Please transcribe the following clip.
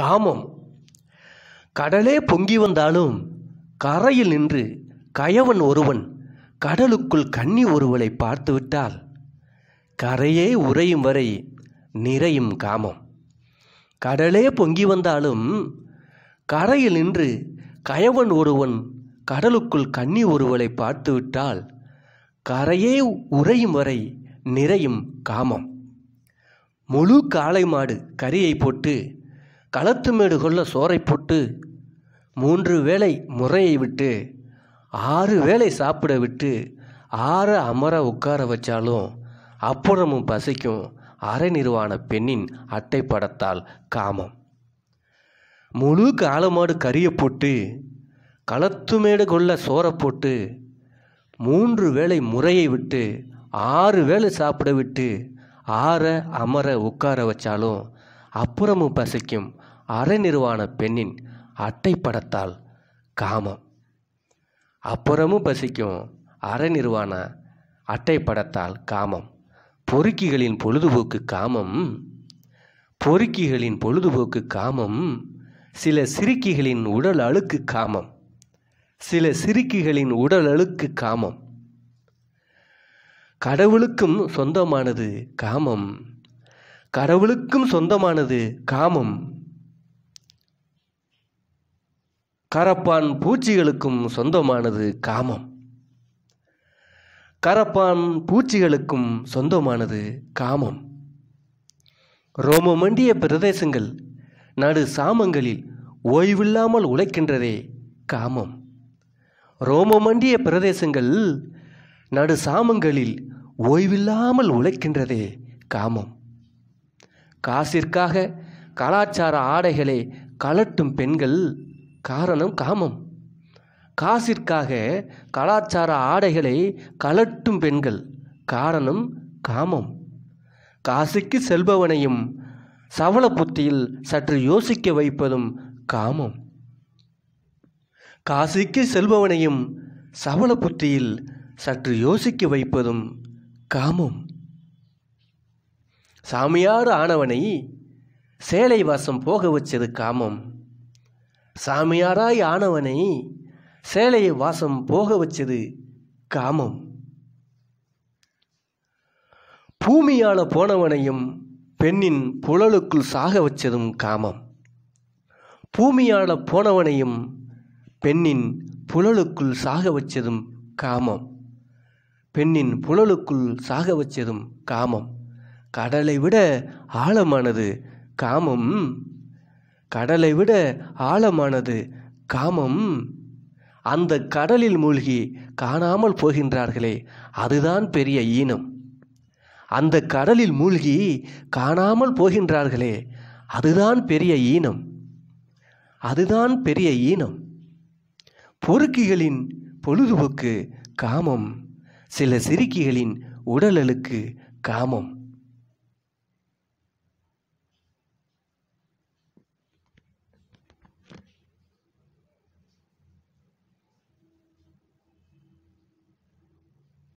காமம் கடலே பொங்கி வந்தாலும் கரையில் நின்று கயவன் ஒருவன் கடலுக்குள் கன்னி ஒருவளை பார்த்துவிட்டால் கரையே உறையும் வரை நிறையும் காமம் கடலே பொங்கி வந்தாலும் கரையில் நின்று கயவன் ஒருவன் கடலுக்குள் கன்னி ஒருவளை பார்த்துவிட்டால் கரையே உறையும் வரை நிறையும் காமம் முழு காளை மாடு கரியை போட்டு களத்து கொள்ள சோறை போட்டு மூன்று வேளை முறையை விட்டு ஆறு வேளை சாப்பிட விட்டு ஆற அமர உட்கார வச்சாலும் அப்புறமும் பசிக்கும் அரை நிர்வாண பெண்ணின் அட்டை படத்தால் காமம் முழு காலமாடு கறியை போட்டு களத்துமேடு கொள்ள சோறை போட்டு மூன்று வேளை முறையை விட்டு ஆறு வேளை சாப்பிட விட்டு ஆற அமர உட்கார வச்சாலும் அப்புறமும் பசிக்கும் அரைநிறுவான பெண்ணின் அட்டை படத்தால் காமம் அப்புறமும் பசிக்கும் அரைநிறுவான அட்டை படத்தால் காமம் பொறுக்கிகளின் பொழுதுபோக்கு காமம் பொறுக்கிகளின் பொழுதுபோக்கு காமம் சில சிறுக்கிகளின் உடல் அழுக்கு காமம் சில சிறுக்கிகளின் உடல் அழுக்கு காமம் கடவுளுக்கும் சொந்தமானது காமம் கடவுளுக்கும் சொந்தமானது காமம் கரப்பான் பூச்சிகளுக்கும் சொந்தமானது காமம் கரப்பான் பூச்சிகளுக்கும் சொந்தமானது காமம் ரோமமண்டிய பிரதேசங்கள் நடு சாமங்களில் ஓய்வில்லாமல் உழைக்கின்றதே காமம் ரோமமண்டிய பிரதேசங்கள் நடு சாமங்களில் ஓய்வில்லாமல் உழைக்கின்றதே காமம் காசிற்காக கலாச்சார ஆடைகளை கலட்டும் பெண்கள் காரணம் காமம் காசிற்காக கலாச்சார ஆடைகளை கலட்டும் பெண்கள் காரணம் காமம் காசுக்கு செல்பவனையும் சவள புத்தியில் சற்று யோசிக்க வைப்பதும் காமம் காசிக்கு செல்பவனையும் சவள புத்தியில் சற்று யோசிக்க வைப்பதும் காமம் சாமியார் ஆனவனை சேலை வாசம் போக வச்சது காமம் சாமியாராய் ஆனவனை சேலை வாசம் போக வச்சது காமம் பூமியால போனவனையும் பெண்ணின் புழலுக்குள் சாக வச்சதும் காமம் பூமியால போனவனையும் பெண்ணின் புழலுக்குள் சாக வச்சதும் காமம் பெண்ணின் புழலுக்குள் சாக வச்சதும் காமம் கடலை விட ஆழமானது காமம் கடலை விட ஆழமானது காமம் அந்த கடலில் மூழ்கி காணாமல் போகின்றார்களே அதுதான் பெரிய ஈனம் அந்த கடலில் மூழ்கி காணாமல் போகின்றார்களே அதுதான் பெரிய ஈனம் அதுதான் பெரிய ஈனம் பொறுக்கிகளின் பொழுதுபோக்கு காமம் சில சிறுக்கிகளின் உடலலுக்கு காமம்